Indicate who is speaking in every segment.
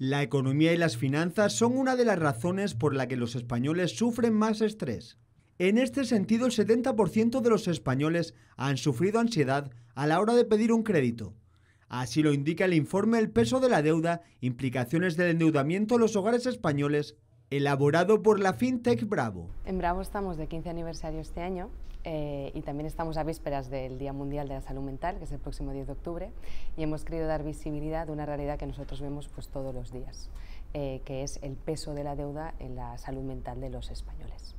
Speaker 1: La economía y las finanzas son una de las razones por la que los españoles sufren más estrés. En este sentido, el 70% de los españoles han sufrido ansiedad a la hora de pedir un crédito. Así lo indica el informe El peso de la deuda, implicaciones del endeudamiento en los hogares españoles elaborado por la FinTech Bravo.
Speaker 2: En Bravo estamos de 15 aniversario este año eh, y también estamos a vísperas del Día Mundial de la Salud Mental, que es el próximo 10 de octubre, y hemos querido dar visibilidad a una realidad que nosotros vemos pues, todos los días, eh, que es el peso de la deuda en la salud mental de los españoles.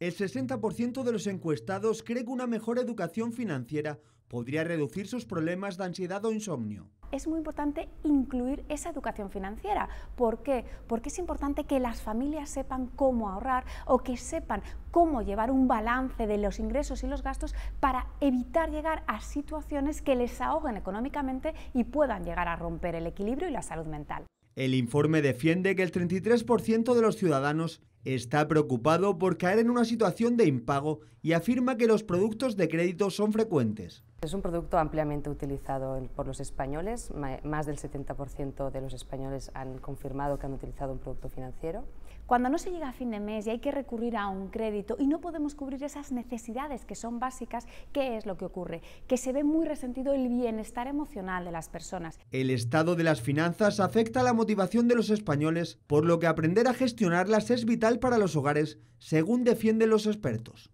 Speaker 1: El 60% de los encuestados cree que una mejor educación financiera podría reducir sus problemas de ansiedad o insomnio.
Speaker 3: Es muy importante incluir esa educación financiera. ¿Por qué? Porque es importante que las familias sepan cómo ahorrar o que sepan cómo llevar un balance de los ingresos y los gastos para evitar llegar a situaciones que les ahoguen económicamente y puedan llegar a romper el equilibrio y la salud mental.
Speaker 1: El informe defiende que el 33% de los ciudadanos Está preocupado por caer en una situación de impago y afirma que los productos de crédito son frecuentes.
Speaker 2: Es un producto ampliamente utilizado por los españoles. Más del 70% de los españoles han confirmado que han utilizado un producto financiero.
Speaker 3: Cuando no se llega a fin de mes y hay que recurrir a un crédito y no podemos cubrir esas necesidades que son básicas, ¿qué es lo que ocurre? Que se ve muy resentido el bienestar emocional de las personas.
Speaker 1: El estado de las finanzas afecta la motivación de los españoles, por lo que aprender a gestionarlas es vital para los hogares, según defienden los expertos.